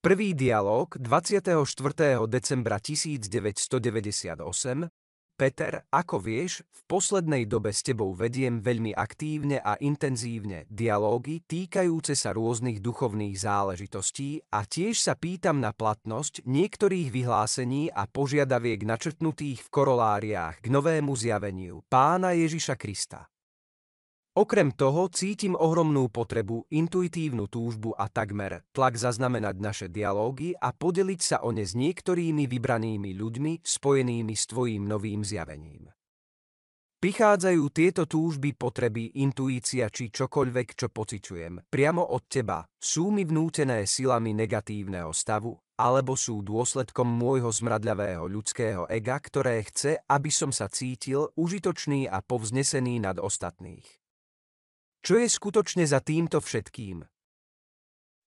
Prvý dialog 24. decembra 1998 Peter, ako vieš, v poslednej dobe s tebou vediem veľmi aktívne a intenzívne dialógy týkajúce sa rôznych duchovných záležitostí a tiež sa pýtam na platnosť niektorých vyhlásení a požiadaviek načrtnutých v koroláriách k novému zjaveniu pána Ježiša Krista. Okrem toho cítim ohromnú potrebu, intuitívnu túžbu a takmer tlak zaznamenať naše dialógy a podeliť sa o ne s niektorými vybranými ľuďmi spojenými s tvojím novým zjavením. Prichádzajú tieto túžby, potreby, intuícia či čokoľvek, čo pociťujem, priamo od teba, sú mi vnútené silami negatívneho stavu, alebo sú dôsledkom môjho zmradľavého ľudského ega, ktoré chce, aby som sa cítil užitočný a povznesený nad ostatných. Čo je skutočne za týmto všetkým?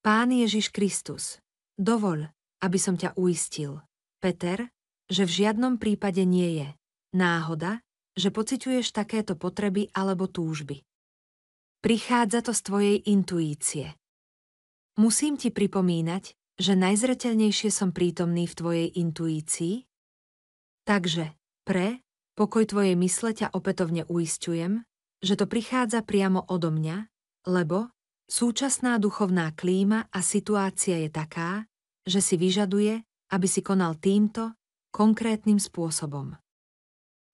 Pán Ježiš Kristus, dovol, aby som ťa uistil, Peter, že v žiadnom prípade nie je náhoda, že pociťuješ takéto potreby alebo túžby. Prichádza to z tvojej intuície. Musím ti pripomínať, že najzreteľnejšie som prítomný v tvojej intuícii? Takže, pre, pokoj tvojej mysle ťa opätovne uistujem, že to prichádza priamo odo mňa, lebo súčasná duchovná klíma a situácia je taká, že si vyžaduje, aby si konal týmto, konkrétnym spôsobom.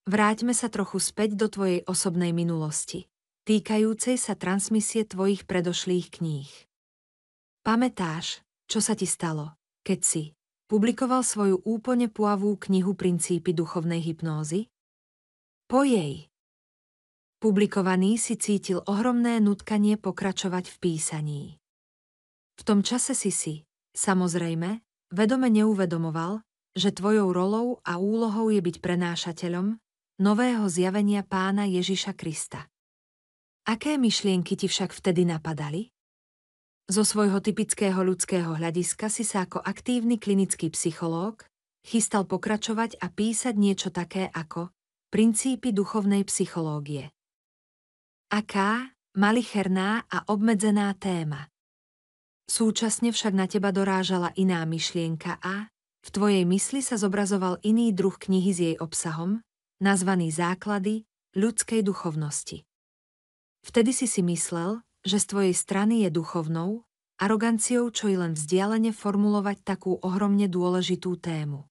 Vráťme sa trochu späť do tvojej osobnej minulosti, týkajúcej sa transmisie tvojich predošlých kníh. Pamätáš, čo sa ti stalo, keď si publikoval svoju úplne plavú knihu Princípy duchovnej hypnózy? Po jej publikovaný si cítil ohromné nutkanie pokračovať v písaní. V tom čase si si, samozrejme, vedome neuvedomoval, že tvojou rolou a úlohou je byť prenášateľom nového zjavenia pána Ježiša Krista. Aké myšlienky ti však vtedy napadali? Zo svojho typického ľudského hľadiska si sa ako aktívny klinický psychológ chystal pokračovať a písať niečo také ako princípy duchovnej psychológie. Aká malicherná a obmedzená téma. Súčasne však na teba dorážala iná myšlienka a v tvojej mysli sa zobrazoval iný druh knihy s jej obsahom, nazvaný Základy ľudskej duchovnosti. Vtedy si si myslel, že z tvojej strany je duchovnou, aroganciou čo i len vzdialene formulovať takú ohromne dôležitú tému.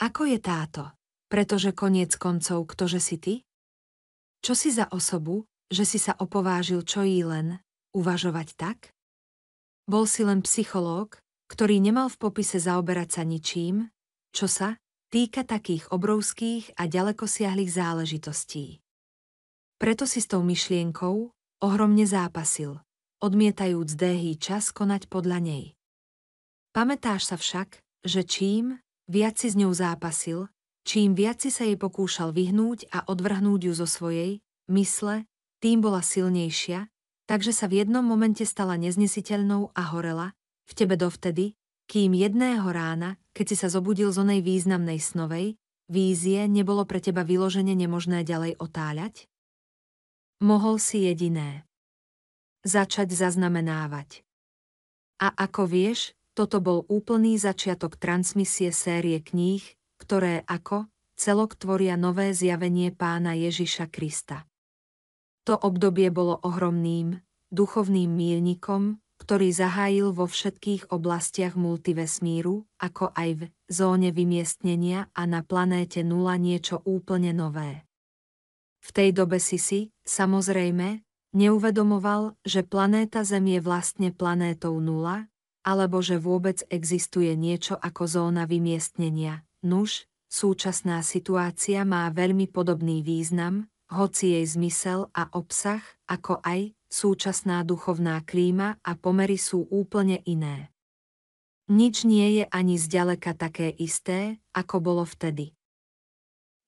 Ako je táto? Pretože koniec koncov, ktože si ty? Čo si za osobu, že si sa opovážil čo jí len, uvažovať tak? Bol si len psychológ, ktorý nemal v popise zaoberať sa ničím, čo sa týka takých obrovských a ďalekosiahlých záležitostí. Preto si s tou myšlienkou ohromne zápasil, odmietajúc déhý čas konať podľa nej. Pamätáš sa však, že čím viac si s ňou zápasil, Čím viac si sa jej pokúšal vyhnúť a odvrhnúť ju zo svojej, mysle, tým bola silnejšia, takže sa v jednom momente stala neznesiteľnou a horela, v tebe dovtedy, kým jedného rána, keď si sa zobudil z onej významnej snovej, vízie nebolo pre teba vyložene nemožné ďalej otáľať? Mohol si jediné. Začať zaznamenávať. A ako vieš, toto bol úplný začiatok transmisie série kníh, ktoré ako celok tvoria nové zjavenie pána Ježiša Krista. To obdobie bolo ohromným, duchovným mírnikom, ktorý zahájil vo všetkých oblastiach multivesmíru, ako aj v zóne vymiestnenia a na planéte nula niečo úplne nové. V tej dobe si si, samozrejme, neuvedomoval, že planéta Zem je vlastne planétou nula, alebo že vôbec existuje niečo ako zóna vymiestnenia, Nuž, súčasná situácia má veľmi podobný význam, hoci jej zmysel a obsah, ako aj súčasná duchovná klíma a pomery sú úplne iné. Nič nie je ani zďaleka také isté, ako bolo vtedy.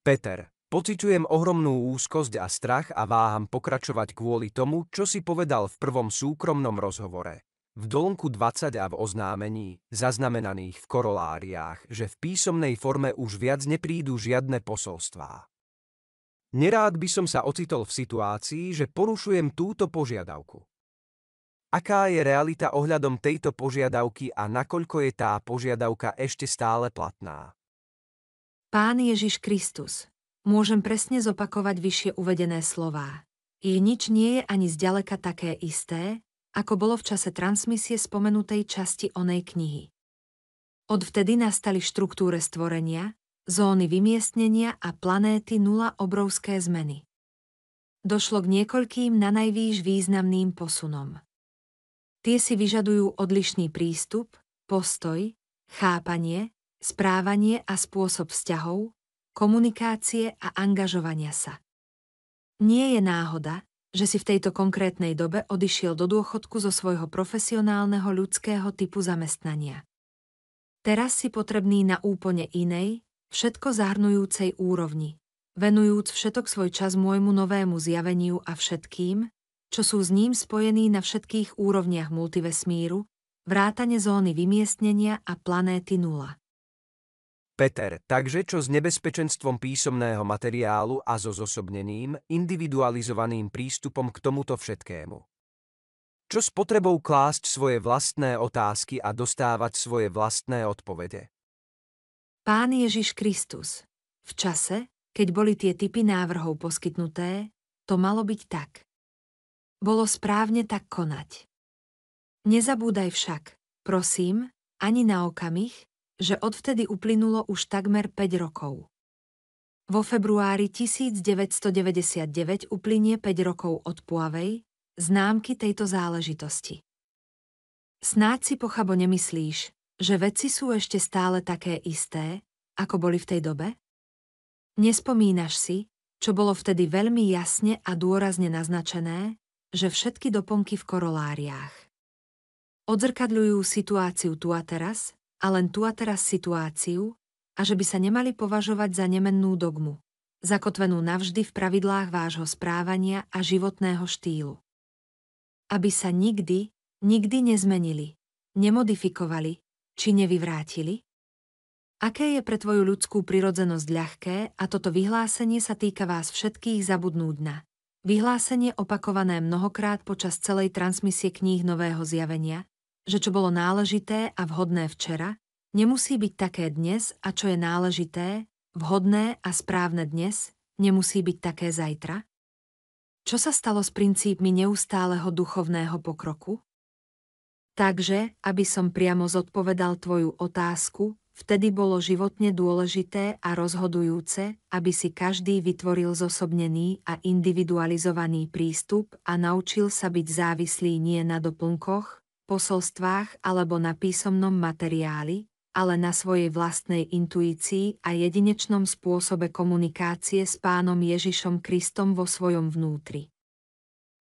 Peter, pociťujem ohromnú úzkosť a strach a váham pokračovať kvôli tomu, čo si povedal v prvom súkromnom rozhovore. V dolnku 20 a v oznámení, zaznamenaných v koroláriách, že v písomnej forme už viac neprídu žiadne posolstvá. Nerád by som sa ocitol v situácii, že porušujem túto požiadavku. Aká je realita ohľadom tejto požiadavky a nakoľko je tá požiadavka ešte stále platná? Pán Ježiš Kristus, môžem presne zopakovať vyššie uvedené slová. Ich nič nie je ani zďaleka také isté, ako bolo v čase transmisie spomenutej časti onej knihy. Odvtedy nastali štruktúre stvorenia, zóny vymiestnenia a planéty nula obrovské zmeny. Došlo k niekoľkým na najvýš významným posunom. Tie si vyžadujú odlišný prístup, postoj, chápanie, správanie a spôsob vzťahov, komunikácie a angažovania sa. Nie je náhoda, že si v tejto konkrétnej dobe odišiel do dôchodku zo svojho profesionálneho ľudského typu zamestnania. Teraz si potrebný na úplne inej, všetko zahrnujúcej úrovni, venujúc všetok svoj čas môjmu novému zjaveniu a všetkým, čo sú s ním spojení na všetkých úrovniach multivesmíru, vrátane zóny vymiestnenia a planéty nula. Peter, takže čo s nebezpečenstvom písomného materiálu a so zosobneným, individualizovaným prístupom k tomuto všetkému? Čo s potrebou klásť svoje vlastné otázky a dostávať svoje vlastné odpovede? Pán Ježiš Kristus. V čase, keď boli tie typy návrhov poskytnuté, to malo byť tak. Bolo správne tak konať. Nezabúdaj však, prosím, ani na okamih, že odvtedy uplynulo už takmer 5 rokov. Vo februári 1999 uplynie 5 rokov od Puavej, známky tejto záležitosti. Snáď si pochabo nemyslíš, že veci sú ešte stále také isté, ako boli v tej dobe? Nespomínaš si, čo bolo vtedy veľmi jasne a dôrazne naznačené, že všetky doponky v koroláriách odzrkadľujú situáciu tu a teraz, a len tu a teraz situáciu a že by sa nemali považovať za nemennú dogmu, zakotvenú navždy v pravidlách vášho správania a životného štýlu. Aby sa nikdy, nikdy nezmenili, nemodifikovali či nevyvrátili? Aké je pre tvoju ľudskú prirodzenosť ľahké a toto vyhlásenie sa týka vás všetkých zabudnúť na. Vyhlásenie opakované mnohokrát počas celej transmisie kníh Nového zjavenia, že čo bolo náležité a vhodné včera, nemusí byť také dnes a čo je náležité, vhodné a správne dnes, nemusí byť také zajtra? Čo sa stalo s princípmi neustáleho duchovného pokroku? Takže, aby som priamo zodpovedal tvoju otázku, vtedy bolo životne dôležité a rozhodujúce, aby si každý vytvoril zosobnený a individualizovaný prístup a naučil sa byť závislý nie na doplnkoch, posolstvách alebo na písomnom materiáli, ale na svojej vlastnej intuícii a jedinečnom spôsobe komunikácie s pánom Ježišom Kristom vo svojom vnútri.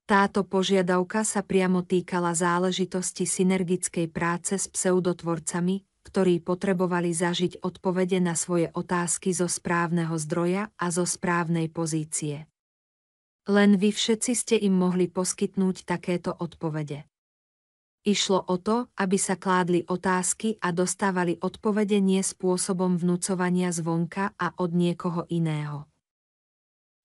Táto požiadavka sa priamo týkala záležitosti synergickej práce s pseudotvorcami, ktorí potrebovali zažiť odpovede na svoje otázky zo správneho zdroja a zo správnej pozície. Len vy všetci ste im mohli poskytnúť takéto odpovede. Išlo o to, aby sa kládli otázky a dostávali odpovede nie spôsobom vnúcovania zvonka a od niekoho iného.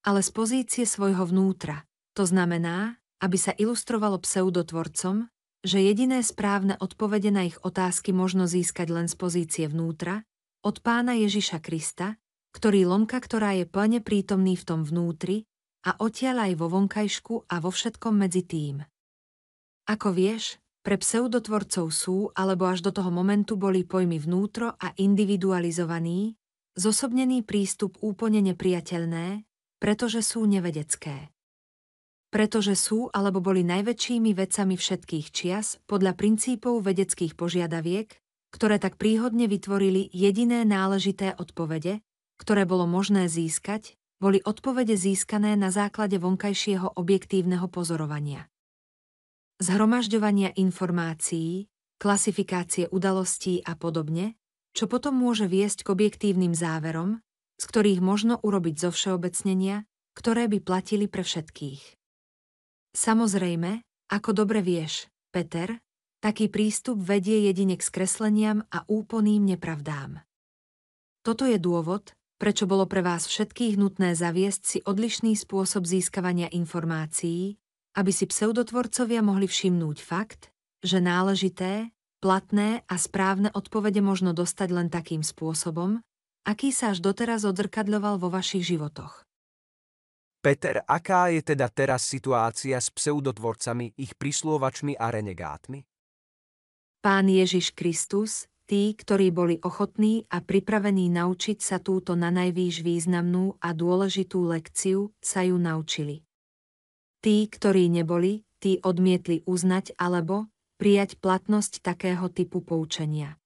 Ale z pozície svojho vnútra. To znamená, aby sa ilustrovalo pseudotvorcom, že jediné správne odpovede na ich otázky možno získať len z pozície vnútra, od pána Ježiša Krista, ktorý lomka, ktorá je plne prítomný v tom vnútri, a odtiaľ aj vo vonkajšku a vo všetkom medzi tým. Ako vieš, pre pseudotvorcov sú alebo až do toho momentu boli pojmy vnútro a individualizovaný, zosobnený prístup úplne nepriateľné, pretože sú nevedecké. Pretože sú alebo boli najväčšími vedcami všetkých čias podľa princípov vedeckých požiadaviek, ktoré tak príhodne vytvorili jediné náležité odpovede, ktoré bolo možné získať, boli odpovede získané na základe vonkajšieho objektívneho pozorovania zhromažďovania informácií, klasifikácie udalostí a podobne, čo potom môže viesť k objektívnym záverom, z ktorých možno urobiť zo všeobecnenia, ktoré by platili pre všetkých. Samozrejme, ako dobre vieš, Peter, taký prístup vedie jedine k skresleniam a úplným nepravdám. Toto je dôvod, prečo bolo pre vás všetkých nutné zaviesť si odlišný spôsob získavania informácií, aby si pseudotvorcovia mohli všimnúť fakt, že náležité, platné a správne odpovede možno dostať len takým spôsobom, aký sa až doteraz odzrkadľoval vo vašich životoch. Peter, aká je teda teraz situácia s pseudotvorcami, ich prislúvačmi a renegátmi? Pán Ježiš Kristus, tí, ktorí boli ochotní a pripravení naučiť sa túto na najvýš významnú a dôležitú lekciu, sa ju naučili. Tí, ktorí neboli, tí odmietli uznať alebo prijať platnosť takého typu poučenia.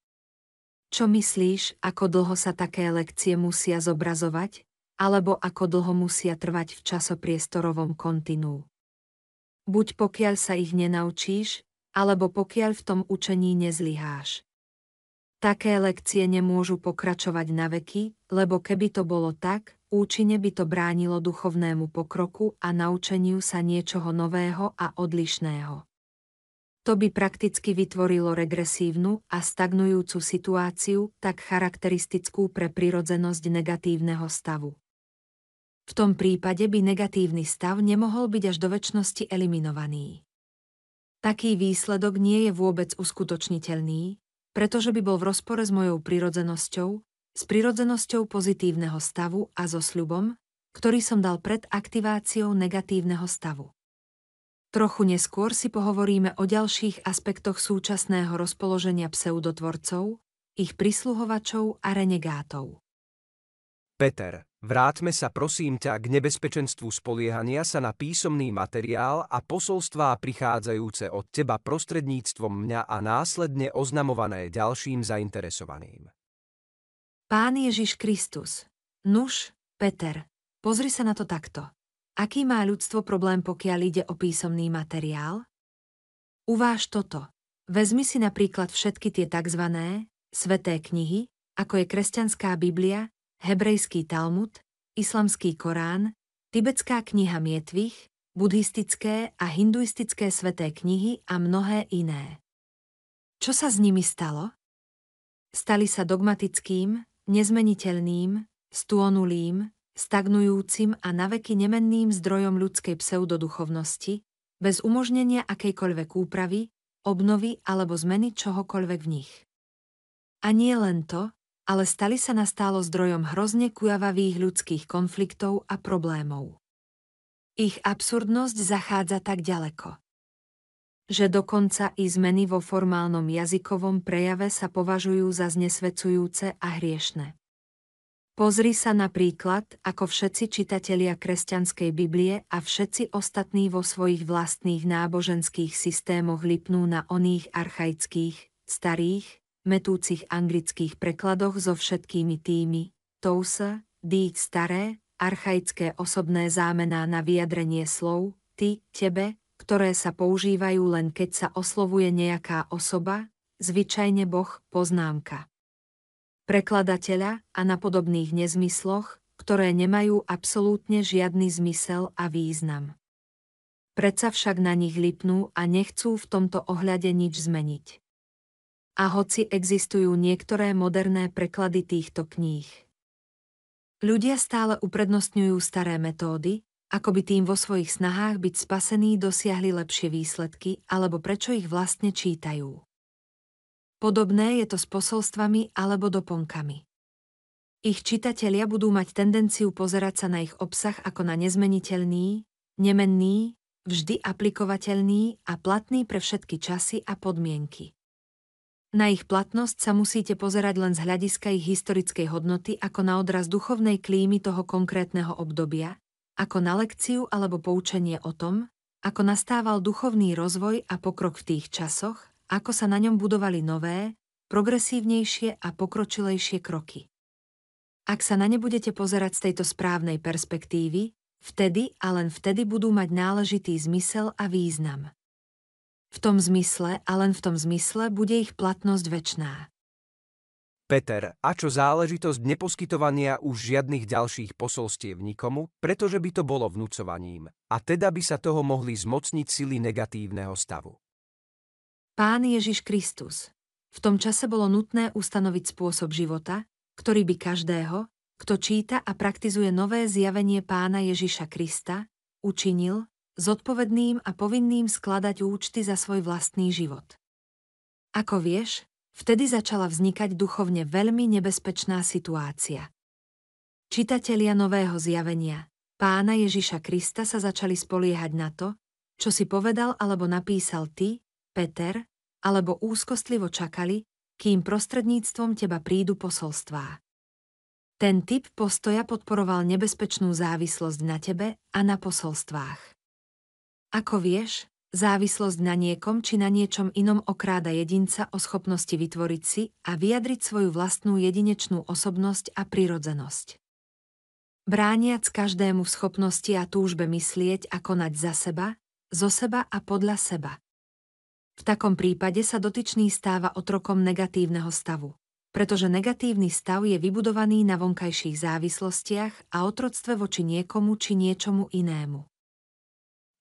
Čo myslíš, ako dlho sa také lekcie musia zobrazovať, alebo ako dlho musia trvať v časopriestorovom kontinu. Buď pokiaľ sa ich nenaučíš, alebo pokiaľ v tom učení nezlyháš. Také lekcie nemôžu pokračovať na veky, lebo keby to bolo tak, účine by to bránilo duchovnému pokroku a naučeniu sa niečoho nového a odlišného. To by prakticky vytvorilo regresívnu a stagnujúcu situáciu, tak charakteristickú pre prirodzenosť negatívneho stavu. V tom prípade by negatívny stav nemohol byť až do väčšnosti eliminovaný. Taký výsledok nie je vôbec uskutočniteľný, pretože by bol v rozpore s mojou prirodzenosťou, s prirodzenosťou pozitívneho stavu a so sľubom, ktorý som dal pred aktiváciou negatívneho stavu. Trochu neskôr si pohovoríme o ďalších aspektoch súčasného rozpoloženia pseudotvorcov, ich prisluhovačov a renegátov. Peter Vráťme sa prosím ťa k nebezpečenstvu spoliehania sa na písomný materiál a posolstvá prichádzajúce od teba prostredníctvom mňa a následne oznamované ďalším zainteresovaným. Pán Ježiš Kristus. Nuž, Peter, pozri sa na to takto. Aký má ľudstvo problém, pokiaľ ide o písomný materiál? Uváž toto. Vezmi si napríklad všetky tie tzv. sveté knihy, ako je kresťanská Biblia, hebrejský Talmud, islamský Korán, tibetská kniha mietvých, buddhistické a hinduistické sveté knihy a mnohé iné. Čo sa s nimi stalo? Stali sa dogmatickým, nezmeniteľným, stônulým, stagnujúcim a naveky nemenným zdrojom ľudskej pseudoduchovnosti, bez umožnenia akejkoľvek úpravy, obnovy alebo zmeny čohokoľvek v nich. A nie len to, ale stali sa stálo zdrojom hrozne kujavavých ľudských konfliktov a problémov. Ich absurdnosť zachádza tak ďaleko, že dokonca i zmeny vo formálnom jazykovom prejave sa považujú za znesvecujúce a hriešne. Pozri sa napríklad, ako všetci čitatelia kresťanskej Biblie a všetci ostatní vo svojich vlastných náboženských systémoch lipnú na oných archaických, starých, metúcich anglických prekladoch so všetkými tými, tousa, dýť staré, archaické osobné zámená na vyjadrenie slov, ty, tebe, ktoré sa používajú len keď sa oslovuje nejaká osoba, zvyčajne boh, poznámka. Prekladateľa a na podobných nezmysloch, ktoré nemajú absolútne žiadny zmysel a význam. Predsa však na nich lipnú a nechcú v tomto ohľade nič zmeniť a hoci existujú niektoré moderné preklady týchto kníh. Ľudia stále uprednostňujú staré metódy, ako by tým vo svojich snahách byť spasení dosiahli lepšie výsledky, alebo prečo ich vlastne čítajú. Podobné je to s posolstvami alebo doponkami. Ich čitatelia budú mať tendenciu pozerať sa na ich obsah ako na nezmeniteľný, nemenný, vždy aplikovateľný a platný pre všetky časy a podmienky. Na ich platnosť sa musíte pozerať len z hľadiska ich historickej hodnoty ako na odraz duchovnej klímy toho konkrétneho obdobia, ako na lekciu alebo poučenie o tom, ako nastával duchovný rozvoj a pokrok v tých časoch, ako sa na ňom budovali nové, progresívnejšie a pokročilejšie kroky. Ak sa na ne budete pozerať z tejto správnej perspektívy, vtedy a len vtedy budú mať náležitý zmysel a význam. V tom zmysle a len v tom zmysle bude ich platnosť väčná. Peter, a čo záležitosť neposkytovania už žiadnych ďalších posolstiev nikomu, pretože by to bolo vnúcovaním, a teda by sa toho mohli zmocniť sily negatívneho stavu. Pán Ježiš Kristus. V tom čase bolo nutné ustanoviť spôsob života, ktorý by každého, kto číta a praktizuje nové zjavenie pána Ježiša Krista, učinil, zodpovedným a povinným skladať účty za svoj vlastný život. Ako vieš, vtedy začala vznikať duchovne veľmi nebezpečná situácia. Čitatelia nového zjavenia, pána Ježiša Krista sa začali spoliehať na to, čo si povedal alebo napísal ty, Peter, alebo úzkostlivo čakali, kým prostredníctvom teba prídu posolstvá. Ten typ postoja podporoval nebezpečnú závislosť na tebe a na posolstvách. Ako vieš, závislosť na niekom či na niečom inom okráda jedinca o schopnosti vytvoriť si a vyjadriť svoju vlastnú jedinečnú osobnosť a prirodzenosť. Brániac každému v schopnosti a túžbe myslieť a konať za seba, zo seba a podľa seba. V takom prípade sa dotyčný stáva otrokom negatívneho stavu pretože negatívny stav je vybudovaný na vonkajších závislostiach a otroctve voči niekomu či niečomu inému.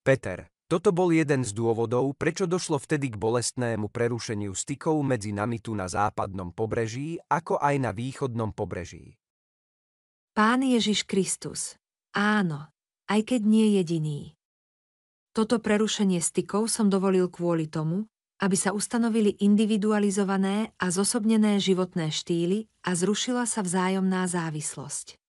Peter. Toto bol jeden z dôvodov, prečo došlo vtedy k bolestnému prerušeniu stykov medzi nami tu na západnom pobreží, ako aj na východnom pobreží. Pán Ježiš Kristus. Áno, aj keď nie jediný. Toto prerušenie stykov som dovolil kvôli tomu, aby sa ustanovili individualizované a zosobnené životné štýly a zrušila sa vzájomná závislosť.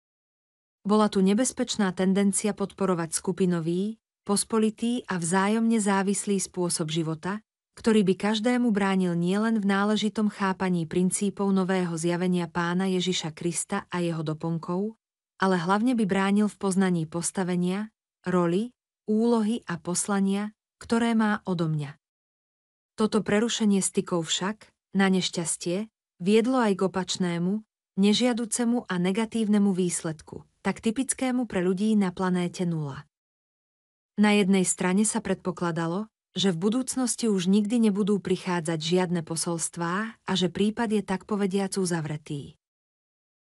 Bola tu nebezpečná tendencia podporovať skupinový, pospolitý a vzájomne závislý spôsob života, ktorý by každému bránil nielen v náležitom chápaní princípov nového zjavenia pána Ježiša Krista a jeho doponkov, ale hlavne by bránil v poznaní postavenia, roli, úlohy a poslania, ktoré má odo mňa. Toto prerušenie stykov však, na nešťastie, viedlo aj k opačnému, nežiaducemu a negatívnemu výsledku, tak typickému pre ľudí na planéte nula. Na jednej strane sa predpokladalo, že v budúcnosti už nikdy nebudú prichádzať žiadne posolstvá a že prípad je tak povediac uzavretý.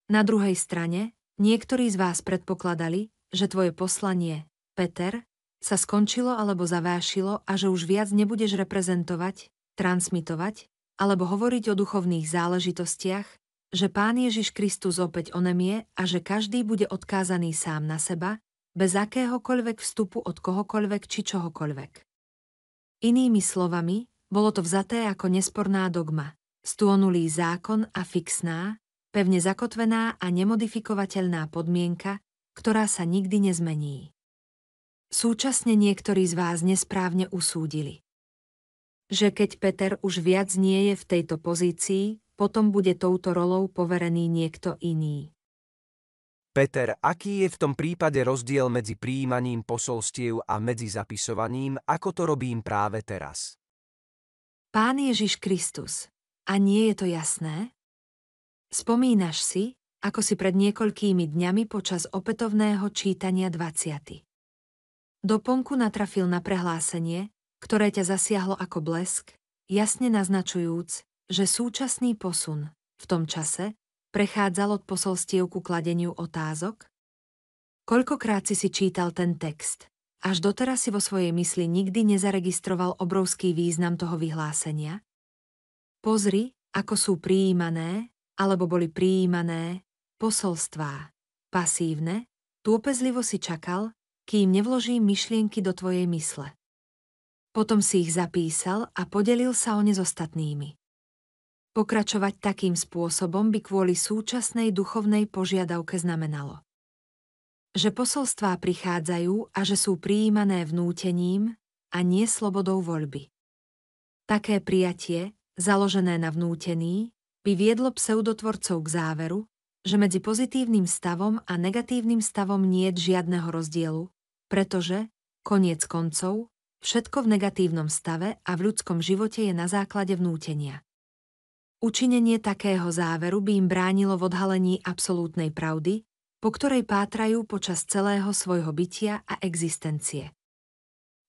Na druhej strane, niektorí z vás predpokladali, že tvoje poslanie, Peter, sa skončilo alebo zavášilo a že už viac nebudeš reprezentovať, transmitovať alebo hovoriť o duchovných záležitostiach, že Pán Ježiš Kristus opäť onemie a že každý bude odkázaný sám na seba, bez akéhokoľvek vstupu od kohokoľvek či čohokoľvek. Inými slovami, bolo to vzaté ako nesporná dogma, stônulý zákon a fixná, pevne zakotvená a nemodifikovateľná podmienka, ktorá sa nikdy nezmení. Súčasne niektorí z vás nesprávne usúdili, že keď Peter už viac nie je v tejto pozícii, potom bude touto rolou poverený niekto iný. Peter, aký je v tom prípade rozdiel medzi príjmaním posolstiev a medzi zapisovaním, ako to robím práve teraz? Pán Ježiš Kristus. A nie je to jasné? Spomínaš si, ako si pred niekoľkými dňami počas opätovného čítania 20. Doponku natrafil na prehlásenie, ktoré ťa zasiahlo ako blesk, jasne naznačujúc, že súčasný posun, v tom čase, prechádzal od posolstiev ku kladeniu otázok? Koľkokrát si si čítal ten text? Až doteraz si vo svojej mysli nikdy nezaregistroval obrovský význam toho vyhlásenia? Pozri, ako sú prijímané, alebo boli prijímané, posolstvá. Pasívne, túpezlivo si čakal, kým nevložím myšlienky do tvojej mysle. Potom si ich zapísal a podelil sa o ne s ostatnými. Pokračovať takým spôsobom by kvôli súčasnej duchovnej požiadavke znamenalo, že posolstvá prichádzajú a že sú prijímané vnútením a nie slobodou voľby. Také prijatie, založené na vnútení, by viedlo pseudotvorcov k záveru, že medzi pozitívnym stavom a negatívnym stavom nie je žiadneho rozdielu, pretože, koniec koncov, všetko v negatívnom stave a v ľudskom živote je na základe vnútenia. Učinenie takého záveru by im bránilo v odhalení absolútnej pravdy, po ktorej pátrajú počas celého svojho bytia a existencie.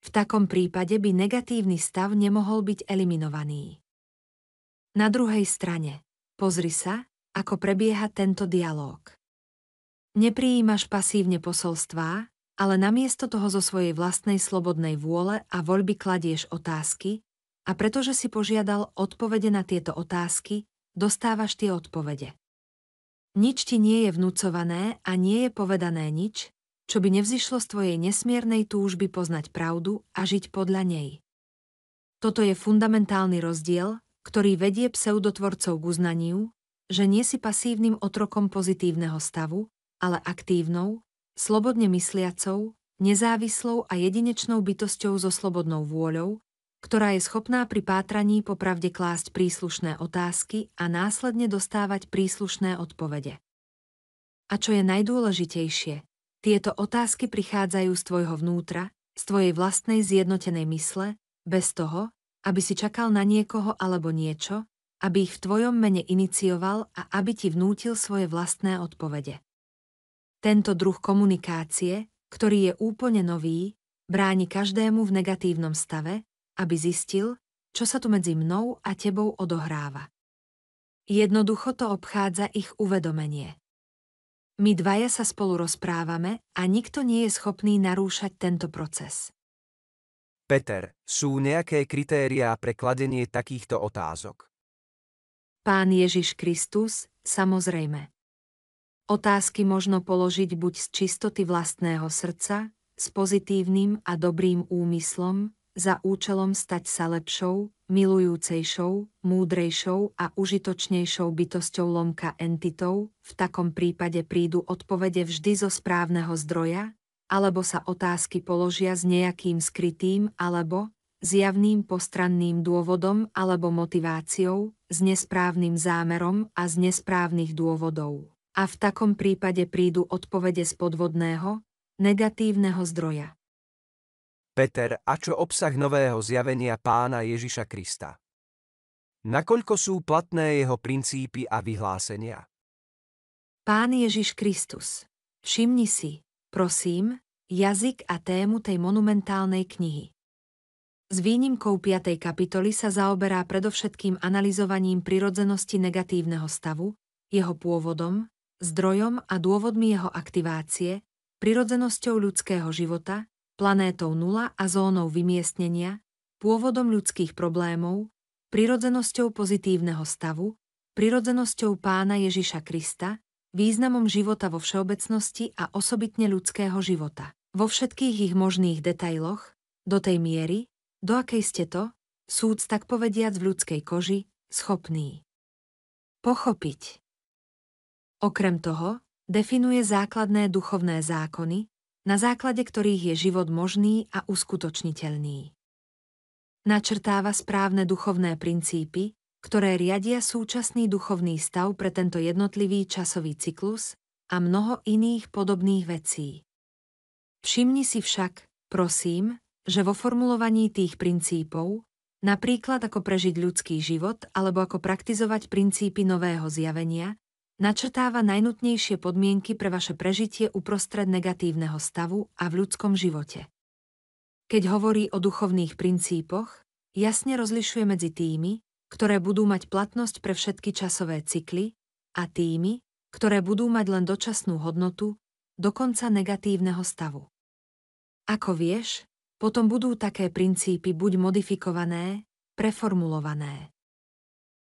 V takom prípade by negatívny stav nemohol byť eliminovaný. Na druhej strane, pozri sa, ako prebieha tento dialog. Neprijímaš pasívne posolstvá, ale namiesto toho zo svojej vlastnej slobodnej vôle a voľby kladieš otázky, a pretože si požiadal odpovede na tieto otázky, dostávaš tie odpovede. Nič ti nie je vnúcované a nie je povedané nič, čo by nevzýšlo z tvojej nesmiernej túžby poznať pravdu a žiť podľa nej. Toto je fundamentálny rozdiel, ktorý vedie pseudotvorcov k uznaniu, že nie si pasívnym otrokom pozitívneho stavu, ale aktívnou, slobodne mysliacou, nezávislou a jedinečnou bytosťou so slobodnou vôľou, ktorá je schopná pri pátraní popravde klásť príslušné otázky a následne dostávať príslušné odpovede. A čo je najdôležitejšie, tieto otázky prichádzajú z tvojho vnútra, z tvojej vlastnej zjednotenej mysle, bez toho, aby si čakal na niekoho alebo niečo, aby ich v tvojom mene inicioval a aby ti vnútil svoje vlastné odpovede. Tento druh komunikácie, ktorý je úplne nový, bráni každému v negatívnom stave, aby zistil, čo sa tu medzi mnou a tebou odohráva. Jednoducho to obchádza ich uvedomenie. My dvaja sa spolu rozprávame a nikto nie je schopný narúšať tento proces. Peter, sú nejaké kritériá pre kladenie takýchto otázok? Pán Ježiš Kristus, samozrejme. Otázky možno položiť buď z čistoty vlastného srdca, s pozitívnym a dobrým úmyslom, za účelom stať sa lepšou, milujúcejšou, múdrejšou a užitočnejšou bytosťou lomka entitou, v takom prípade prídu odpovede vždy zo správneho zdroja, alebo sa otázky položia s nejakým skrytým alebo zjavným postranným dôvodom alebo motiváciou, s nesprávnym zámerom a z nesprávnych dôvodov. A v takom prípade prídu odpovede z podvodného, negatívneho zdroja. Peter, a čo obsah nového zjavenia pána Ježiša Krista? Nakoľko sú platné jeho princípy a vyhlásenia? Pán Ježiš Kristus, všimni si, prosím, jazyk a tému tej monumentálnej knihy. S výnimkou 5. kapitoly sa zaoberá predovšetkým analyzovaním prirodzenosti negatívneho stavu, jeho pôvodom, zdrojom a dôvodmi jeho aktivácie, prirodzenosťou ľudského života, planétou nula a zónou vymiestnenia, pôvodom ľudských problémov, prirodzenosťou pozitívneho stavu, prirodzenosťou pána Ježiša Krista, významom života vo všeobecnosti a osobitne ľudského života. Vo všetkých ich možných detailoch, do tej miery, do akej ste to, súd tak povediac v ľudskej koži, schopný. Pochopiť. Okrem toho, definuje základné duchovné zákony, na základe ktorých je život možný a uskutočniteľný. Načrtáva správne duchovné princípy, ktoré riadia súčasný duchovný stav pre tento jednotlivý časový cyklus a mnoho iných podobných vecí. Všimni si však, prosím, že vo formulovaní tých princípov, napríklad ako prežiť ľudský život alebo ako praktizovať princípy nového zjavenia, Načrtáva najnutnejšie podmienky pre vaše prežitie uprostred negatívneho stavu a v ľudskom živote. Keď hovorí o duchovných princípoch, jasne rozlišuje medzi tými, ktoré budú mať platnosť pre všetky časové cykly, a tými, ktoré budú mať len dočasnú hodnotu, dokonca negatívneho stavu. Ako vieš, potom budú také princípy buď modifikované, preformulované,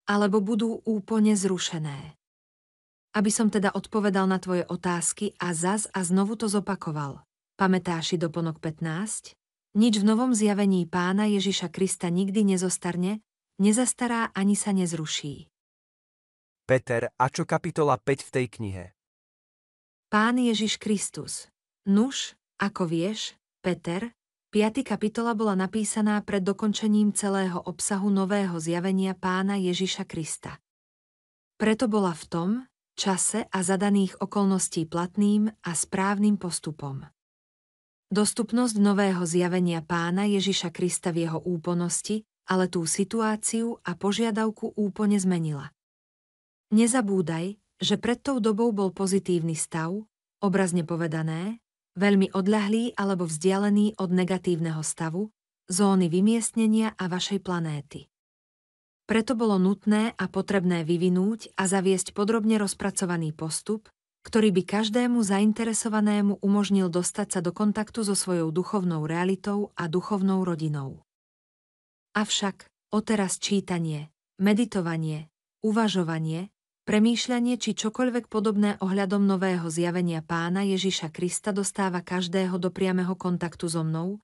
alebo budú úplne zrušené aby som teda odpovedal na tvoje otázky a zas a znovu to zopakoval. Pamätáš si doponok 15? Nič v novom zjavení pána Ježiša Krista nikdy nezostarne, nezastará ani sa nezruší. Peter, a čo kapitola 5 v tej knihe? Pán Ježiš Kristus. Nuž, ako vieš, Peter, 5. kapitola bola napísaná pred dokončením celého obsahu nového zjavenia pána Ježiša Krista. Preto bola v tom, čase a zadaných okolností platným a správnym postupom. Dostupnosť nového zjavenia pána Ježiša Krista v jeho úponosti, ale tú situáciu a požiadavku úplne zmenila. Nezabúdaj, že pred tou dobou bol pozitívny stav, obrazne povedané, veľmi odľahlý alebo vzdialený od negatívneho stavu, zóny vymiestnenia a vašej planéty. Preto bolo nutné a potrebné vyvinúť a zaviesť podrobne rozpracovaný postup, ktorý by každému zainteresovanému umožnil dostať sa do kontaktu so svojou duchovnou realitou a duchovnou rodinou. Avšak, oteraz čítanie, meditovanie, uvažovanie, premýšľanie či čokoľvek podobné ohľadom nového zjavenia pána Ježiša Krista dostáva každého do priameho kontaktu so mnou,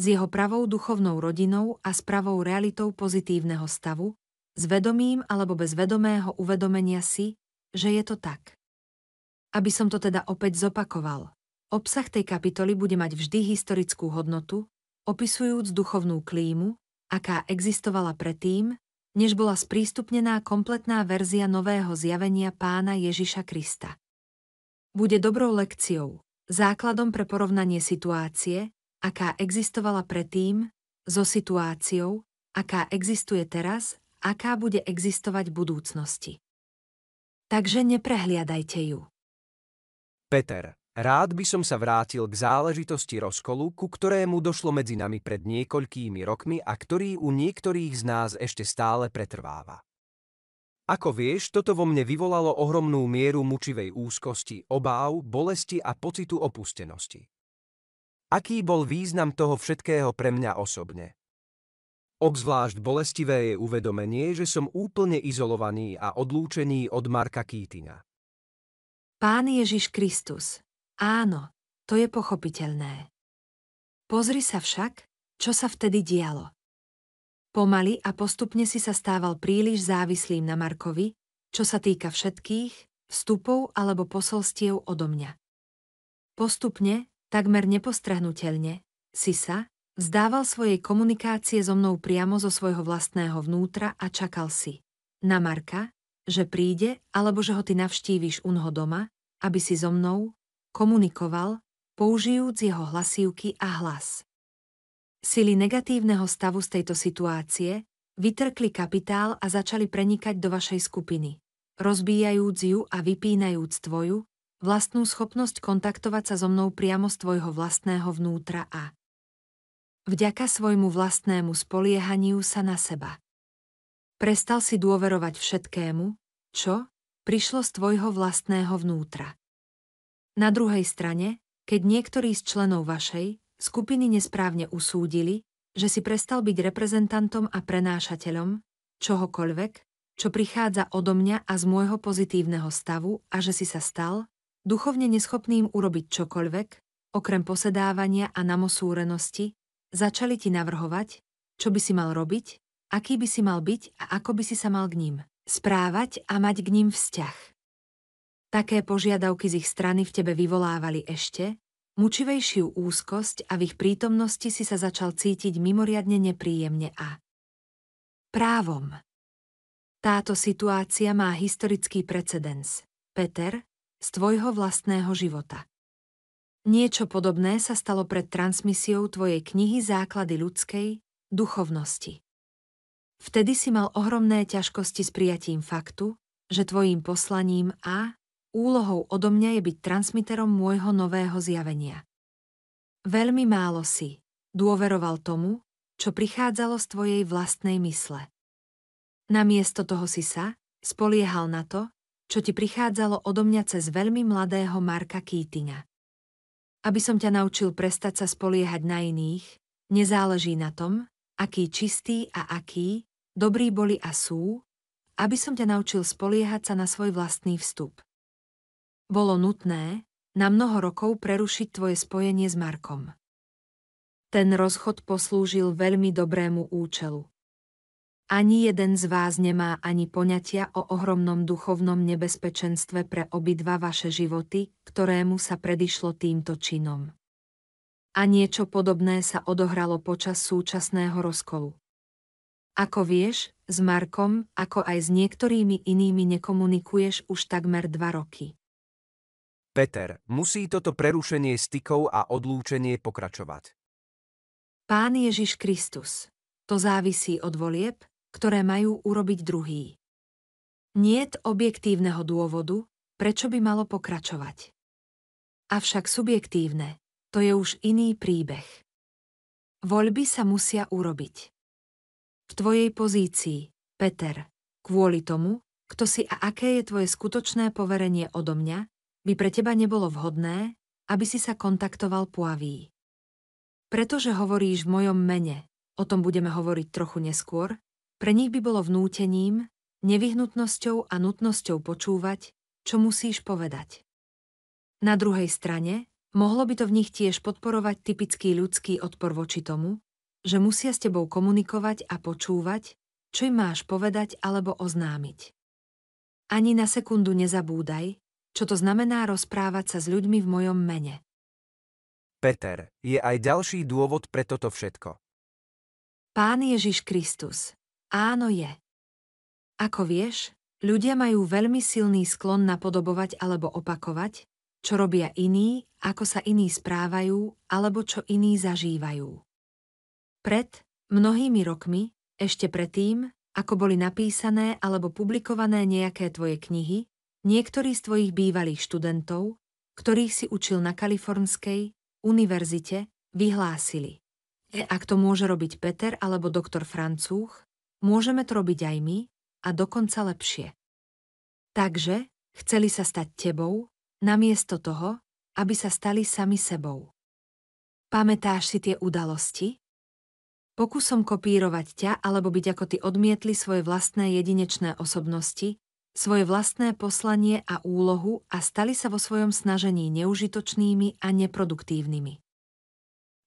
s jeho pravou duchovnou rodinou a s pravou realitou pozitívneho stavu, s vedomím alebo bez vedomého uvedomenia si, že je to tak. Aby som to teda opäť zopakoval. Obsah tej kapitoly bude mať vždy historickú hodnotu, opisujúc duchovnú klímu, aká existovala predtým, než bola sprístupnená kompletná verzia nového zjavenia pána Ježiša Krista. Bude dobrou lekciou, základom pre porovnanie situácie, aká existovala predtým, so situáciou, aká existuje teraz, aká bude existovať v budúcnosti. Takže neprehliadajte ju. Peter, rád by som sa vrátil k záležitosti rozkolu, ku ktorému došlo medzi nami pred niekoľkými rokmi a ktorý u niektorých z nás ešte stále pretrváva. Ako vieš, toto vo mne vyvolalo ohromnú mieru mučivej úzkosti, obáv, bolesti a pocitu opustenosti. Aký bol význam toho všetkého pre mňa osobne? Obzvlášť bolestivé je uvedomenie, že som úplne izolovaný a odlúčený od Marka Kýtina. Pán Ježiš Kristus. Áno, to je pochopiteľné. Pozri sa však, čo sa vtedy dialo. Pomaly a postupne si sa stával príliš závislým na Markovi, čo sa týka všetkých, vstupov alebo posolstiev odo mňa. Postupne, takmer nepostrehnutelne, si sa, vzdával svojej komunikácie so mnou priamo zo svojho vlastného vnútra a čakal si. Na Marka, že príde, alebo že ho ty navštíviš unho doma, aby si so mnou komunikoval, použijúc jeho hlasívky a hlas. Sily negatívneho stavu z tejto situácie vytrkli kapitál a začali prenikať do vašej skupiny, rozbíjajúc ju a vypínajúc tvoju, vlastnú schopnosť kontaktovať sa so mnou priamo z tvojho vlastného vnútra a vďaka svojmu vlastnému spoliehaniu sa na seba. Prestal si dôverovať všetkému, čo prišlo z tvojho vlastného vnútra. Na druhej strane, keď niektorí z členov vašej skupiny nesprávne usúdili, že si prestal byť reprezentantom a prenášateľom čohokoľvek, čo prichádza odo mňa a z môjho pozitívneho stavu a že si sa stal duchovne neschopným urobiť čokoľvek, okrem posedávania a namosúrenosti, začali ti navrhovať, čo by si mal robiť, aký by si mal byť a ako by si sa mal k ním správať a mať k ním vzťah. Také požiadavky z ich strany v tebe vyvolávali ešte, mučivejšiu úzkosť a v ich prítomnosti si sa začal cítiť mimoriadne nepríjemne a právom. Táto situácia má historický precedens. Peter, z tvojho vlastného života. Niečo podobné sa stalo pred transmisiou tvojej knihy Základy ľudskej duchovnosti. Vtedy si mal ohromné ťažkosti s prijatím faktu, že tvojím poslaním a úlohou odo mňa je byť transmiterom môjho nového zjavenia. Veľmi málo si dôveroval tomu, čo prichádzalo z tvojej vlastnej mysle. Namiesto toho si sa spoliehal na to, čo ti prichádzalo odo mňa cez veľmi mladého Marka Kýtinga. Aby som ťa naučil prestať sa spoliehať na iných, nezáleží na tom, aký čistý a aký, dobrí boli a sú, aby som ťa naučil spoliehať sa na svoj vlastný vstup. Bolo nutné, na mnoho rokov prerušiť tvoje spojenie s Markom. Ten rozchod poslúžil veľmi dobrému účelu. Ani jeden z vás nemá ani poňatia o ohromnom duchovnom nebezpečenstve pre obidva vaše životy, ktorému sa predišlo týmto činom. A niečo podobné sa odohralo počas súčasného rozkolu. Ako vieš, s Markom, ako aj s niektorými inými nekomunikuješ už takmer dva roky. Peter, musí toto prerušenie stykov a odlúčenie pokračovať. Pán Ježiš Kristus, to závisí od volieb, ktoré majú urobiť druhý. Niet objektívneho dôvodu, prečo by malo pokračovať. Avšak subjektívne, to je už iný príbeh. Voľby sa musia urobiť. V tvojej pozícii, Peter, kvôli tomu, kto si a aké je tvoje skutočné poverenie odo mňa, by pre teba nebolo vhodné, aby si sa kontaktoval Poaví. Pretože hovoríš v mojom mene, o tom budeme hovoriť trochu neskôr, pre nich by bolo vnútením, nevyhnutnosťou a nutnosťou počúvať, čo musíš povedať. Na druhej strane, mohlo by to v nich tiež podporovať typický ľudský odpor voči tomu, že musia s tebou komunikovať a počúvať, čo im máš povedať alebo oznámiť. Ani na sekundu nezabúdaj, čo to znamená rozprávať sa s ľuďmi v mojom mene. Peter, je aj ďalší dôvod pre toto všetko. Pán Ježiš Kristus, Áno je. Ako vieš, ľudia majú veľmi silný sklon napodobovať alebo opakovať, čo robia iní, ako sa iní správajú alebo čo iní zažívajú. Pred mnohými rokmi, ešte predtým, ako boli napísané alebo publikované nejaké tvoje knihy, niektorí z tvojich bývalých študentov, ktorých si učil na Kalifornskej univerzite, vyhlásili. E, ak to môže robiť Peter alebo doktor Francúch, Môžeme to robiť aj my a dokonca lepšie. Takže chceli sa stať tebou, namiesto toho, aby sa stali sami sebou. Pamätáš si tie udalosti? Pokusom kopírovať ťa alebo byť ako ty odmietli svoje vlastné jedinečné osobnosti, svoje vlastné poslanie a úlohu a stali sa vo svojom snažení neužitočnými a neproduktívnymi.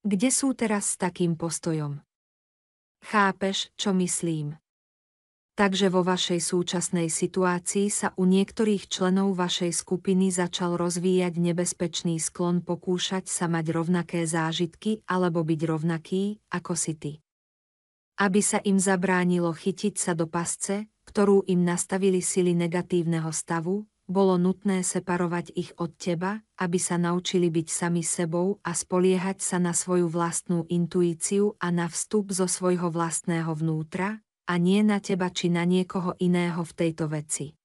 Kde sú teraz s takým postojom? Chápeš, čo myslím? Takže vo vašej súčasnej situácii sa u niektorých členov vašej skupiny začal rozvíjať nebezpečný sklon pokúšať sa mať rovnaké zážitky alebo byť rovnaký, ako si ty. Aby sa im zabránilo chytiť sa do pasce, ktorú im nastavili sily negatívneho stavu, bolo nutné separovať ich od teba, aby sa naučili byť sami sebou a spoliehať sa na svoju vlastnú intuíciu a na vstup zo svojho vlastného vnútra, a nie na teba či na niekoho iného v tejto veci.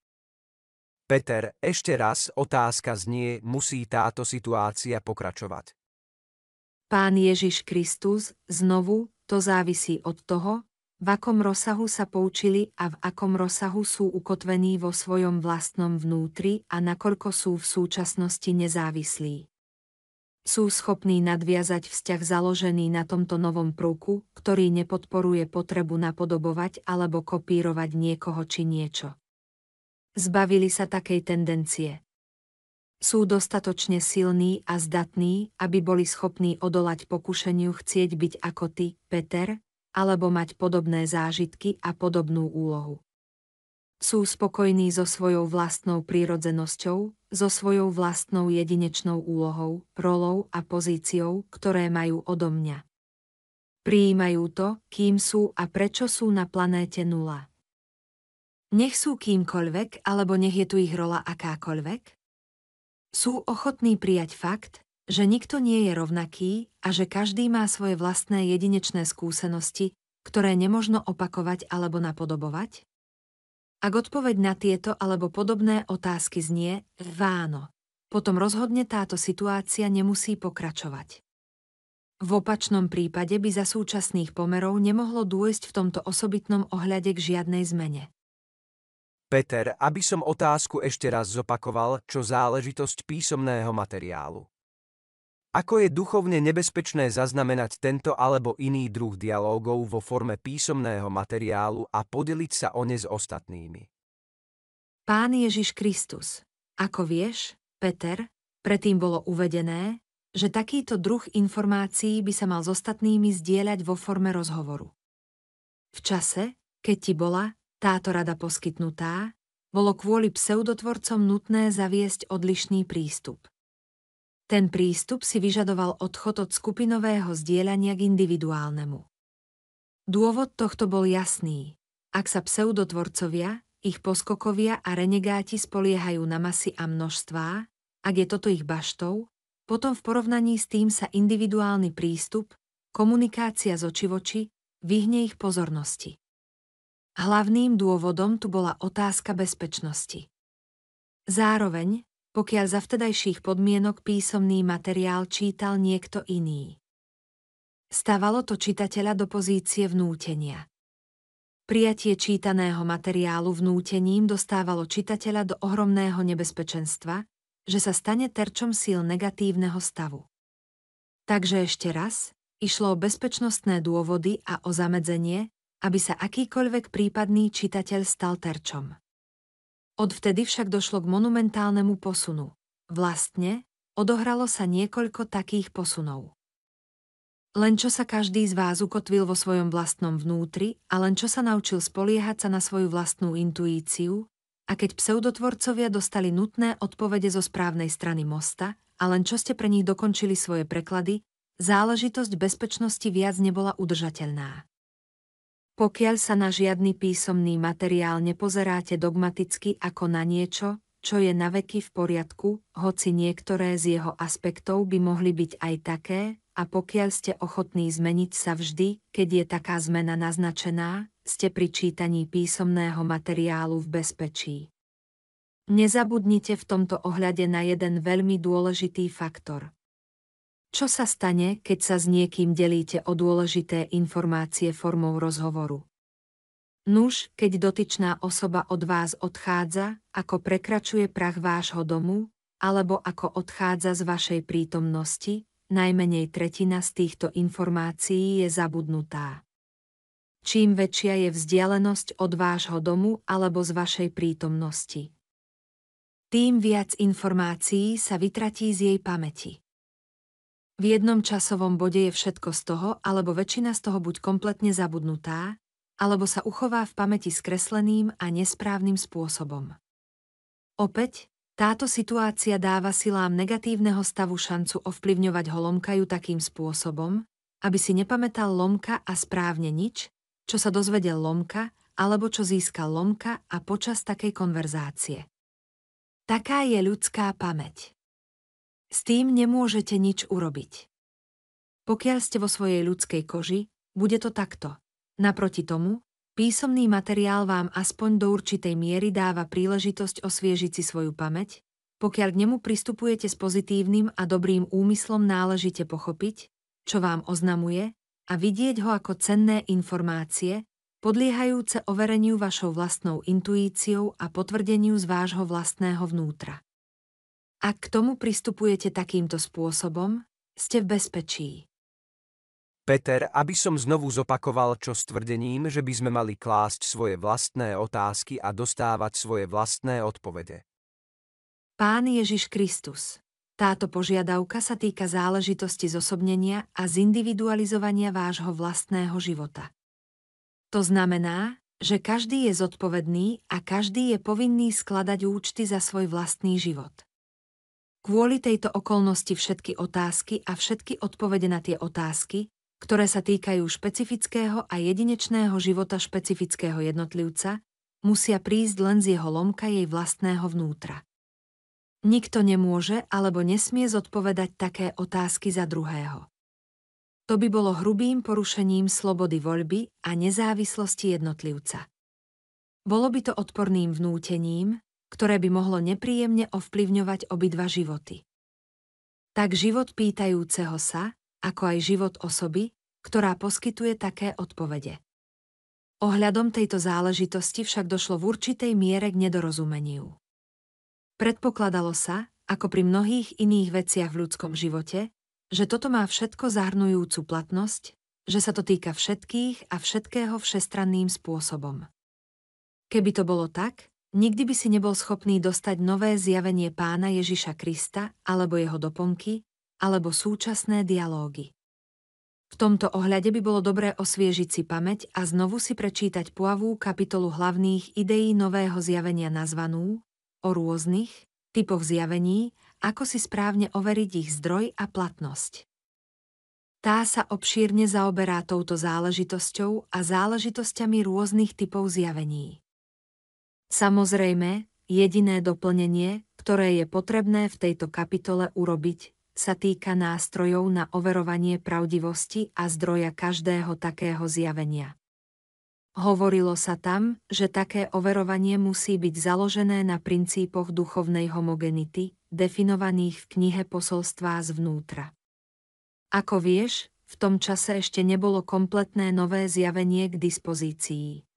Peter, ešte raz otázka znie, musí táto situácia pokračovať. Pán Ježiš Kristus, znovu, to závisí od toho, v akom rozsahu sa poučili a v akom rozsahu sú ukotvení vo svojom vlastnom vnútri a nakoľko sú v súčasnosti nezávislí. Sú schopní nadviazať vzťah založený na tomto novom prúku, ktorý nepodporuje potrebu napodobovať alebo kopírovať niekoho či niečo. Zbavili sa takej tendencie. Sú dostatočne silní a zdatní, aby boli schopní odolať pokušeniu chcieť byť ako ty, Peter, alebo mať podobné zážitky a podobnú úlohu. Sú spokojní so svojou vlastnou prírodzenosťou, so svojou vlastnou jedinečnou úlohou, rolou a pozíciou, ktoré majú odo mňa. Prijímajú to, kým sú a prečo sú na planéte nula. Nech sú kýmkoľvek, alebo nech je tu ich rola akákoľvek? Sú ochotní prijať fakt, že nikto nie je rovnaký a že každý má svoje vlastné jedinečné skúsenosti, ktoré nemožno opakovať alebo napodobovať? Ak odpoveď na tieto alebo podobné otázky znie váno, potom rozhodne táto situácia nemusí pokračovať. V opačnom prípade by za súčasných pomerov nemohlo dôjsť v tomto osobitnom ohľade k žiadnej zmene. Peter, aby som otázku ešte raz zopakoval, čo záležitosť písomného materiálu. Ako je duchovne nebezpečné zaznamenať tento alebo iný druh dialogov vo forme písomného materiálu a podeliť sa o ne s ostatnými? Pán Ježiš Kristus. Ako vieš, Peter, predtým bolo uvedené, že takýto druh informácií by sa mal s ostatnými zdieľať vo forme rozhovoru. V čase, keď ti bola táto rada poskytnutá, bolo kvôli pseudotvorcom nutné zaviesť odlišný prístup. Ten prístup si vyžadoval odchod od skupinového zdieľania k individuálnemu. Dôvod tohto bol jasný. Ak sa pseudotvorcovia, ich poskokovia a renegáti spoliehajú na masy a množstvá, ak je toto ich baštou, potom v porovnaní s tým sa individuálny prístup, komunikácia z voči, vyhne ich pozornosti. Hlavným dôvodom tu bola otázka bezpečnosti. Zároveň, pokiaľ za vtedajších podmienok písomný materiál čítal niekto iný. Stávalo to čitateľa do pozície vnútenia. Prijatie čítaného materiálu vnútením dostávalo čitateľa do ohromného nebezpečenstva, že sa stane terčom síl negatívneho stavu. Takže ešte raz, išlo o bezpečnostné dôvody a o zamedzenie, aby sa akýkoľvek prípadný čitateľ stal terčom. Odvtedy však došlo k monumentálnemu posunu. Vlastne, odohralo sa niekoľko takých posunov. Len čo sa každý z vás ukotvil vo svojom vlastnom vnútri a len čo sa naučil spoliehať sa na svoju vlastnú intuíciu, a keď pseudotvorcovia dostali nutné odpovede zo správnej strany mosta a len čo ste pre nich dokončili svoje preklady, záležitosť bezpečnosti viac nebola udržateľná. Pokiaľ sa na žiadny písomný materiál nepozeráte dogmaticky ako na niečo, čo je naveky v poriadku, hoci niektoré z jeho aspektov by mohli byť aj také, a pokiaľ ste ochotní zmeniť sa vždy, keď je taká zmena naznačená, ste pri čítaní písomného materiálu v bezpečí. Nezabudnite v tomto ohľade na jeden veľmi dôležitý faktor. Čo sa stane, keď sa s niekým delíte o dôležité informácie formou rozhovoru? Nuž, keď dotyčná osoba od vás odchádza, ako prekračuje prach vášho domu, alebo ako odchádza z vašej prítomnosti, najmenej tretina z týchto informácií je zabudnutá. Čím väčšia je vzdialenosť od vášho domu alebo z vašej prítomnosti, tým viac informácií sa vytratí z jej pamäti. V jednom časovom bode je všetko z toho, alebo väčšina z toho buď kompletne zabudnutá, alebo sa uchová v pamäti skresleným a nesprávnym spôsobom. Opäť, táto situácia dáva silám negatívneho stavu šancu ovplyvňovať ho lomkajú takým spôsobom, aby si nepamätal lomka a správne nič, čo sa dozvedel lomka, alebo čo získal lomka a počas takej konverzácie. Taká je ľudská pamäť. S tým nemôžete nič urobiť. Pokiaľ ste vo svojej ľudskej koži, bude to takto. Naproti tomu, písomný materiál vám aspoň do určitej miery dáva príležitosť osviežiť si svoju pamäť, pokiaľ k nemu pristupujete s pozitívnym a dobrým úmyslom náležite pochopiť, čo vám oznamuje a vidieť ho ako cenné informácie, podliehajúce overeniu vašou vlastnou intuíciou a potvrdeniu z vášho vlastného vnútra. Ak k tomu pristupujete takýmto spôsobom, ste v bezpečí. Peter, aby som znovu zopakoval čo s tvrdením, že by sme mali klásť svoje vlastné otázky a dostávať svoje vlastné odpovede. Pán Ježiš Kristus. Táto požiadavka sa týka záležitosti zosobnenia a zindividualizovania vášho vlastného života. To znamená, že každý je zodpovedný a každý je povinný skladať účty za svoj vlastný život. Kvôli tejto okolnosti všetky otázky a všetky odpovede na tie otázky, ktoré sa týkajú špecifického a jedinečného života špecifického jednotlivca, musia prísť len z jeho lomka jej vlastného vnútra. Nikto nemôže alebo nesmie zodpovedať také otázky za druhého. To by bolo hrubým porušením slobody voľby a nezávislosti jednotlivca. Bolo by to odporným vnútením, ktoré by mohlo nepríjemne ovplyvňovať obidva životy. Tak život pýtajúceho sa, ako aj život osoby, ktorá poskytuje také odpovede. Ohľadom tejto záležitosti však došlo v určitej miere k nedorozumeniu. Predpokladalo sa, ako pri mnohých iných veciach v ľudskom živote, že toto má všetko zahrnujúcu platnosť, že sa to týka všetkých a všetkého všestranným spôsobom. Keby to bolo tak, Nikdy by si nebol schopný dostať nové zjavenie pána Ježiša Krista alebo jeho doplnky, alebo súčasné dialógy. V tomto ohľade by bolo dobré osviežiť si pamäť a znovu si prečítať Poavú kapitolu hlavných ideí nového zjavenia nazvanú o rôznych typoch zjavení, ako si správne overiť ich zdroj a platnosť. Tá sa obšírne zaoberá touto záležitosťou a záležitosťami rôznych typov zjavení. Samozrejme, jediné doplnenie, ktoré je potrebné v tejto kapitole urobiť, sa týka nástrojov na overovanie pravdivosti a zdroja každého takého zjavenia. Hovorilo sa tam, že také overovanie musí byť založené na princípoch duchovnej homogenity, definovaných v knihe posolstvá zvnútra. Ako vieš, v tom čase ešte nebolo kompletné nové zjavenie k dispozícii.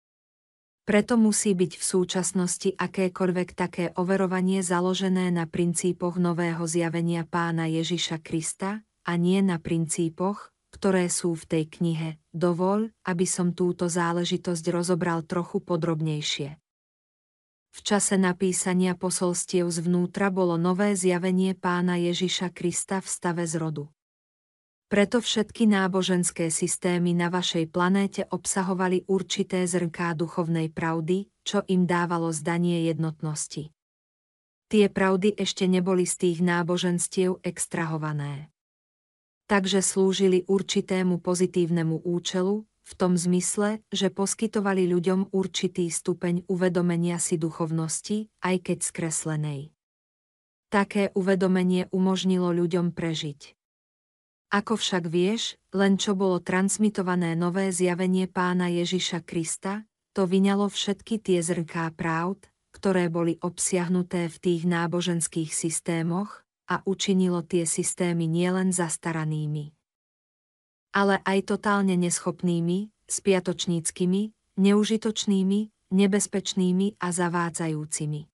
Preto musí byť v súčasnosti akékoľvek také overovanie založené na princípoch nového zjavenia pána Ježiša Krista a nie na princípoch, ktoré sú v tej knihe. Dovol, aby som túto záležitosť rozobral trochu podrobnejšie. V čase napísania posolstiev zvnútra bolo nové zjavenie pána Ježiša Krista v stave zrodu. Preto všetky náboženské systémy na vašej planéte obsahovali určité zrnká duchovnej pravdy, čo im dávalo zdanie jednotnosti. Tie pravdy ešte neboli z tých náboženstiev extrahované. Takže slúžili určitému pozitívnemu účelu, v tom zmysle, že poskytovali ľuďom určitý stupeň uvedomenia si duchovnosti, aj keď skreslenej. Také uvedomenie umožnilo ľuďom prežiť. Ako však vieš, len čo bolo transmitované nové zjavenie pána Ježiša Krista, to vyňalo všetky tie zrnká pravd, ktoré boli obsiahnuté v tých náboženských systémoch a učinilo tie systémy nielen zastaranými, ale aj totálne neschopnými, spiatočníckými, neužitočnými, nebezpečnými a zavádzajúcimi.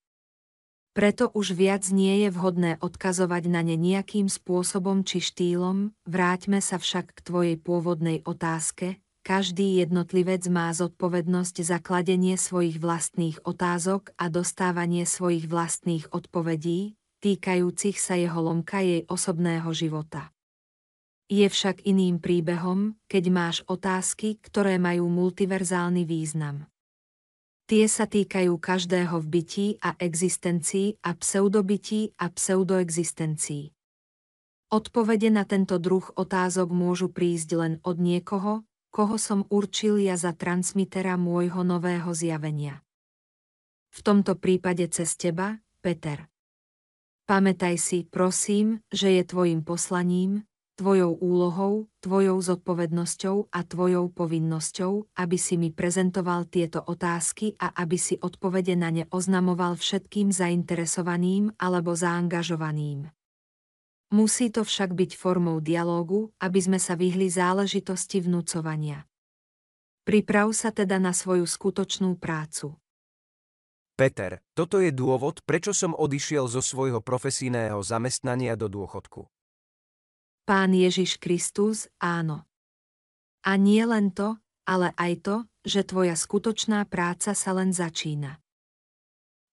Preto už viac nie je vhodné odkazovať na ne nejakým spôsobom či štýlom, vráťme sa však k tvojej pôvodnej otázke, každý jednotlivec má zodpovednosť za kladenie svojich vlastných otázok a dostávanie svojich vlastných odpovedí, týkajúcich sa jeho lomka jej osobného života. Je však iným príbehom, keď máš otázky, ktoré majú multiverzálny význam. Tie sa týkajú každého v bytí a existencii a pseudobytí a pseudoexistencií. Odpovede na tento druh otázok môžu prísť len od niekoho, koho som určil ja za transmitera môjho nového zjavenia. V tomto prípade cez teba, Peter. Pamätaj si, prosím, že je tvojim poslaním, tvojou úlohou, tvojou zodpovednosťou a tvojou povinnosťou, aby si mi prezentoval tieto otázky a aby si odpovede na ne oznamoval všetkým zainteresovaným alebo zaangažovaným. Musí to však byť formou dialógu, aby sme sa vyhli záležitosti vnúcovania. Priprav sa teda na svoju skutočnú prácu. Peter, toto je dôvod, prečo som odišiel zo svojho profesijného zamestnania do dôchodku. Pán Ježiš Kristus, áno. A nie len to, ale aj to, že tvoja skutočná práca sa len začína.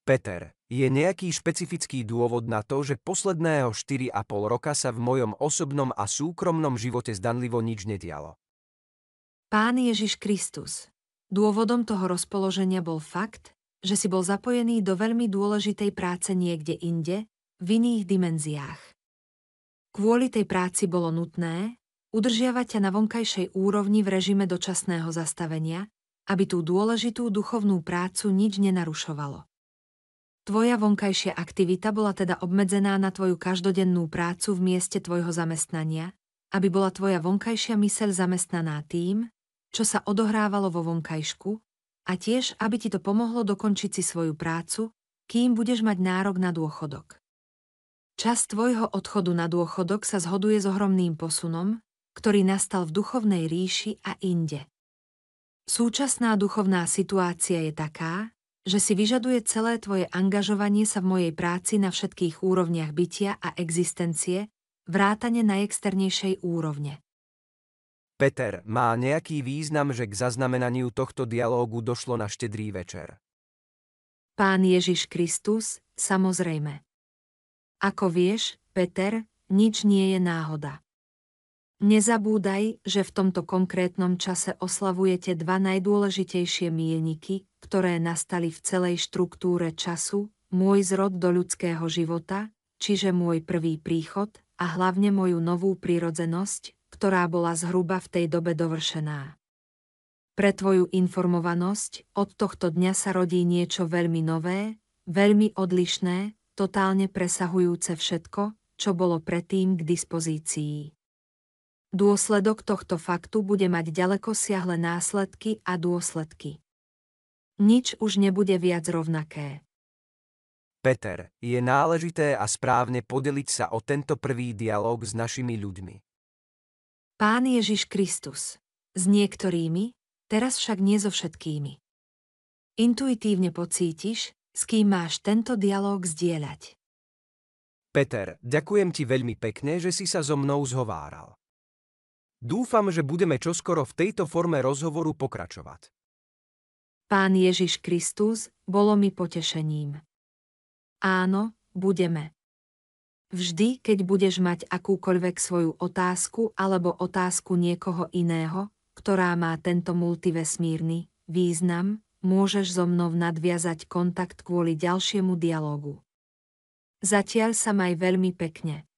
Peter, je nejaký špecifický dôvod na to, že posledného 4,5 roka sa v mojom osobnom a súkromnom živote zdanlivo nič nedialo? Pán Ježiš Kristus. Dôvodom toho rozpoloženia bol fakt, že si bol zapojený do veľmi dôležitej práce niekde inde, v iných dimenziách. Kvôli tej práci bolo nutné udržiavať ťa na vonkajšej úrovni v režime dočasného zastavenia, aby tú dôležitú duchovnú prácu nič nenarušovalo. Tvoja vonkajšia aktivita bola teda obmedzená na tvoju každodennú prácu v mieste tvojho zamestnania, aby bola tvoja vonkajšia myseľ zamestnaná tým, čo sa odohrávalo vo vonkajšku, a tiež, aby ti to pomohlo dokončiť si svoju prácu, kým budeš mať nárok na dôchodok. Čas tvojho odchodu na dôchodok sa zhoduje s ohromným posunom, ktorý nastal v duchovnej ríši a inde. Súčasná duchovná situácia je taká, že si vyžaduje celé tvoje angažovanie sa v mojej práci na všetkých úrovniach bytia a existencie, vrátane najexternejšej úrovne. Peter, má nejaký význam, že k zaznamenaniu tohto dialógu došlo na štedrý večer. Pán Ježiš Kristus, samozrejme. Ako vieš, Peter, nič nie je náhoda. Nezabúdaj, že v tomto konkrétnom čase oslavujete dva najdôležitejšie mieniky, ktoré nastali v celej štruktúre času, môj zrod do ľudského života, čiže môj prvý príchod a hlavne moju novú prírodzenosť, ktorá bola zhruba v tej dobe dovršená. Pre tvoju informovanosť, od tohto dňa sa rodí niečo veľmi nové, veľmi odlišné, totálne presahujúce všetko, čo bolo predtým k dispozícii. Dôsledok tohto faktu bude mať ďaleko siahle následky a dôsledky. Nič už nebude viac rovnaké. Peter, je náležité a správne podeliť sa o tento prvý dialog s našimi ľuďmi. Pán Ježiš Kristus. S niektorými, teraz však nie so všetkými. Intuitívne pocítiš, s kým máš tento dialog zdieľať. Peter, ďakujem ti veľmi pekne, že si sa so mnou zhováral. Dúfam, že budeme čoskoro v tejto forme rozhovoru pokračovať. Pán Ježiš Kristus, bolo mi potešením. Áno, budeme. Vždy, keď budeš mať akúkoľvek svoju otázku alebo otázku niekoho iného, ktorá má tento multivesmírny význam, môžeš so mnou nadviazať kontakt kvôli ďalšiemu dialogu. Zatiaľ sa maj veľmi pekne.